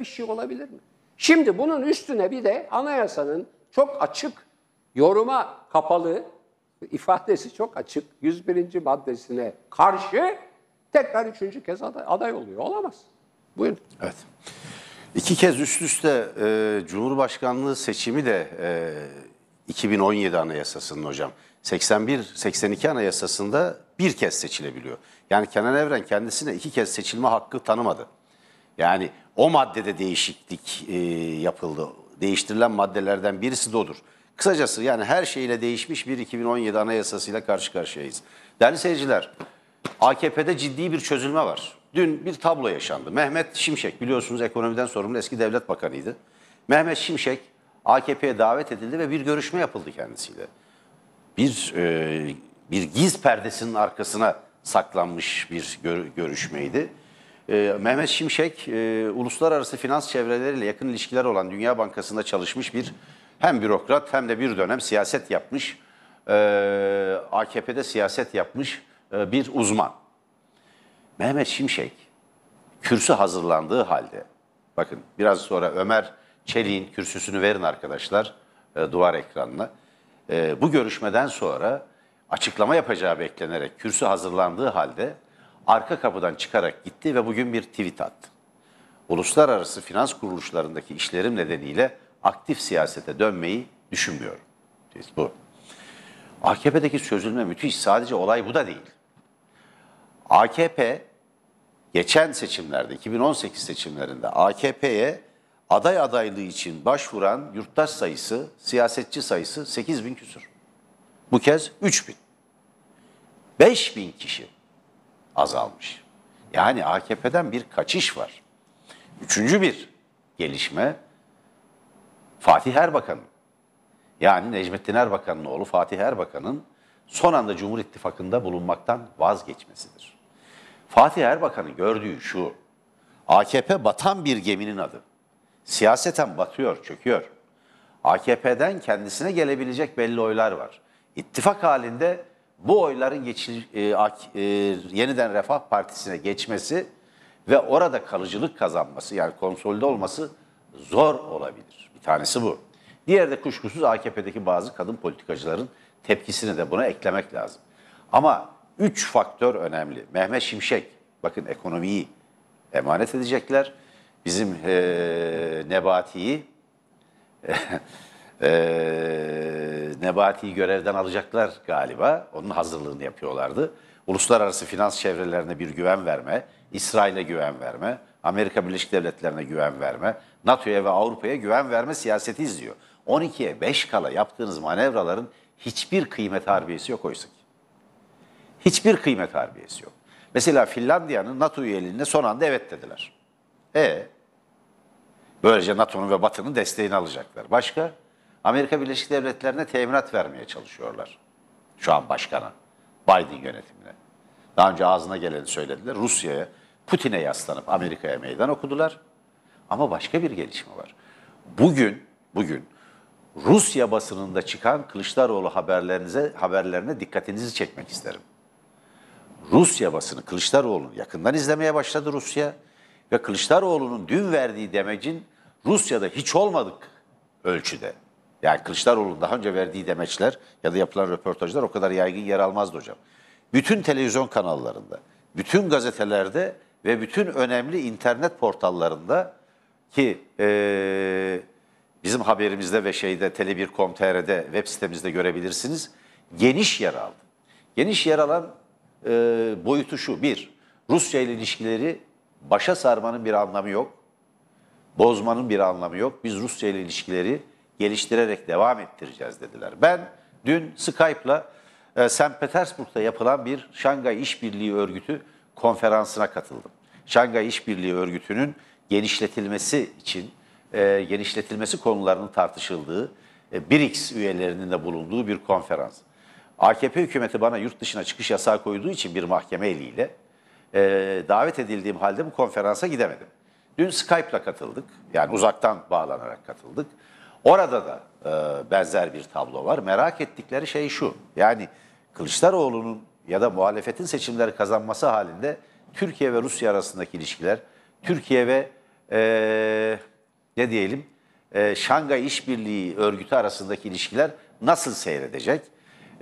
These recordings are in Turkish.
bir şey olabilir mi? Şimdi bunun üstüne bir de anayasanın çok açık, yoruma kapalı, ifadesi çok açık, 101. maddesine karşı tekrar üçüncü kez aday, aday oluyor. Olamaz. Buyurun. Evet. İki kez üst üste e, Cumhurbaşkanlığı seçimi de e, 2017 Anayasası'nın hocam. 81-82 Anayasası'nda bir kez seçilebiliyor. Yani Kenan Evren kendisine iki kez seçilme hakkı tanımadı. Yani o maddede değişiklik e, yapıldı. Değiştirilen maddelerden birisi de odur. Kısacası yani her şeyle değişmiş bir 2017 anayasasıyla karşı karşıyayız. Değerli seyirciler, AKP'de ciddi bir çözülme var. Dün bir tablo yaşandı. Mehmet Şimşek biliyorsunuz ekonomiden sorumlu eski devlet bakanıydı. Mehmet Şimşek AKP'ye davet edildi ve bir görüşme yapıldı kendisiyle. Bir e, bir giz perdesinin arkasına saklanmış bir gör, görüşmeydi. Ee, Mehmet Şimşek e, uluslararası finans çevreleriyle yakın ilişkiler olan Dünya Bankası'nda çalışmış bir hem bürokrat hem de bir dönem siyaset yapmış, e, AKP'de siyaset yapmış e, bir uzman. Mehmet Şimşek kürsü hazırlandığı halde, bakın biraz sonra Ömer Çelik'in kürsüsünü verin arkadaşlar duvar ekranına. bu görüşmeden sonra açıklama yapacağı beklenerek kürsü hazırlandığı halde arka kapıdan çıkarak gitti ve bugün bir tweet attı. Uluslararası finans kuruluşlarındaki işlerim nedeniyle aktif siyasete dönmeyi düşünmüyorum. Bu. AKP'deki sözülme müthiş. Sadece olay bu da değil. AKP geçen seçimlerde, 2018 seçimlerinde AKP'ye aday adaylığı için başvuran yurttaş sayısı, siyasetçi sayısı 8 bin küsur. Bu kez 3 bin. 5 bin kişi azalmış. Yani AKP'den bir kaçış var. Üçüncü bir gelişme Fatih Erbakan'ın yani Necmettin Erbakan'ın oğlu Fatih Erbakan'ın son anda Cumhur İttifakı'nda bulunmaktan vazgeçmesidir. Fatih Erbakan'ın gördüğü şu, AKP batan bir geminin adı. Siyaseten batıyor, çöküyor. AKP'den kendisine gelebilecek belli oylar var. İttifak halinde bu oyların geçil, e, e, yeniden Refah Partisi'ne geçmesi ve orada kalıcılık kazanması yani konsolide olması zor olabilir. Bir tanesi bu. Diğer de kuşkusuz AKP'deki bazı kadın politikacıların tepkisini de buna eklemek lazım. Ama üç faktör önemli. Mehmet Şimşek, bakın ekonomiyi emanet edecekler. Bizim e, Nebati'yi, e, Nebati'yi görevden alacaklar galiba. Onun hazırlığını yapıyorlardı. Uluslararası finans çevrelerine bir güven verme, İsrail'e güven verme, Amerika Birleşik Devletleri'ne güven verme, NATO'ya ve Avrupa'ya güven verme siyaseti izliyor. 12'ye 5 kala yaptığınız manevraların hiçbir kıymet harbiyesi yok oysa ki. Hiçbir kıymet harbiyesi yok. Mesela Finlandiya'nın NATO üyeliğine son anda evet dediler. E Böylece NATO'nun ve Batı'nın desteğini alacaklar. Başka? Amerika Birleşik Devletleri'ne teminat vermeye çalışıyorlar. Şu an başkanı Biden yönetimine. Daha önce ağzına geleni söylediler. Rusya'ya, Putin'e yaslanıp Amerika'ya meydan okudular. Ama başka bir gelişme var. Bugün, bugün Rusya basınında çıkan Kılıçdaroğlu haberlerinize haberlerine dikkatinizi çekmek isterim. Rusya basını Kılıçdaroğlu'nu yakından izlemeye başladı Rusya ve Kılıçdaroğlu'nun dün verdiği demecin Rusya'da hiç olmadık ölçüde yani Kılıçdaroğlu'nun daha önce verdiği demeçler ya da yapılan röportajlar o kadar yaygın yer almazdı hocam. Bütün televizyon kanallarında, bütün gazetelerde ve bütün önemli internet portallarında ki e, bizim haberimizde ve şeyde tele1.com.tr'de web sitemizde görebilirsiniz. Geniş yer aldı. Geniş yer alan e, boyutu şu. Bir, Rusya ile ilişkileri başa sarmanın bir anlamı yok. Bozmanın bir anlamı yok. Biz Rusya ile ilişkileri geliştirerek devam ettireceğiz dediler. Ben dün Skype'la e, St. Petersburg'da yapılan bir Şangay İşbirliği Örgütü konferansına katıldım. Şangay İşbirliği Örgütü'nün genişletilmesi için, e, genişletilmesi konularının tartışıldığı, e, BRICS üyelerinin de bulunduğu bir konferans. AKP hükümeti bana yurt dışına çıkış yasağı koyduğu için bir mahkeme eliyle e, davet edildiğim halde bu konferansa gidemedim. Dün Skype'la katıldık. Yani uzaktan bağlanarak katıldık. Orada da e, benzer bir tablo var. Merak ettikleri şey şu. Yani Kılıçdaroğlu'nun ya da muhalefetin seçimleri kazanması halinde Türkiye ve Rusya arasındaki ilişkiler, Türkiye ve e, ne diyelim e, Şangay İşbirliği Örgütü arasındaki ilişkiler nasıl seyredecek?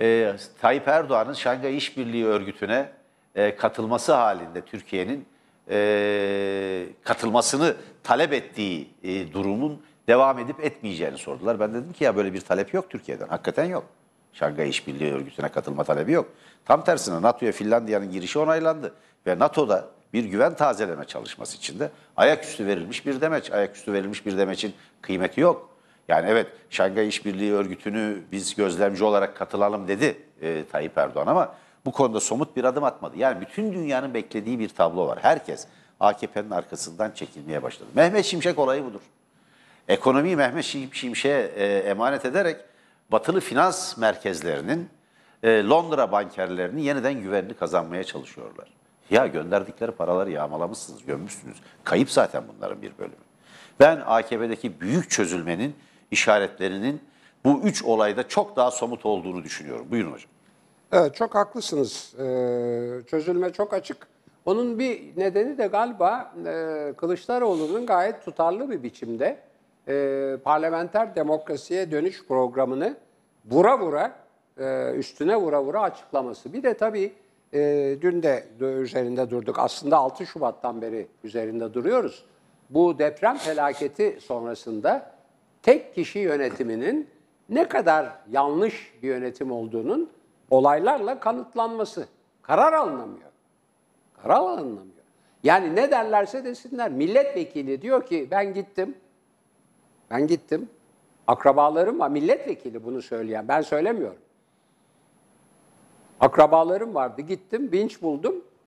E, Tayyip Erdoğan'ın Şangay İşbirliği Örgütü'ne e, katılması halinde Türkiye'nin e, katılmasını talep ettiği e, durumun devam edip etmeyeceğini sordular. Ben dedim ki ya böyle bir talep yok Türkiye'den. Hakikaten yok. Şangay İşbirliği Örgütü'ne katılma talebi yok. Tam tersine NATO'ya Finlandiya'nın girişi onaylandı. Ve NATO'da bir güven tazeleme çalışması içinde ayaküstü verilmiş bir demeç. Ayaküstü verilmiş bir demeçin kıymeti yok. Yani evet Şangay İşbirliği Örgütü'nü biz gözlemci olarak katılalım dedi e, Tayyip Erdoğan ama bu konuda somut bir adım atmadı. Yani bütün dünyanın beklediği bir tablo var. Herkes AKP'nin arkasından çekilmeye başladı. Mehmet Şimşek olayı budur ekonomiyi Mehmet Şimşek'e e, emanet ederek batılı finans merkezlerinin e, Londra bankerlerinin yeniden güvenini kazanmaya çalışıyorlar. Ya gönderdikleri paraları yağmalamışsınız, gömmüşsünüz. Kayıp zaten bunların bir bölümü. Ben AKP'deki büyük çözülmenin işaretlerinin bu üç olayda çok daha somut olduğunu düşünüyorum. Buyurun hocam. Evet çok haklısınız. E, çözülme çok açık. Onun bir nedeni de galiba e, Kılıçdaroğlu'nun gayet tutarlı bir biçimde e, parlamenter demokrasiye dönüş programını vura vura, e, üstüne vura vura açıklaması. Bir de tabii e, dün de üzerinde durduk. Aslında 6 Şubat'tan beri üzerinde duruyoruz. Bu deprem felaketi sonrasında tek kişi yönetiminin ne kadar yanlış bir yönetim olduğunun olaylarla kanıtlanması. Karar alınamıyor. Karar alınamıyor. Yani ne derlerse desinler. Milletvekili diyor ki ben gittim ben gittim. Akrabalarım var. Milletvekili bunu söyleyen. Ben söylemiyorum. Akrabalarım vardı. Gittim, binç buldum.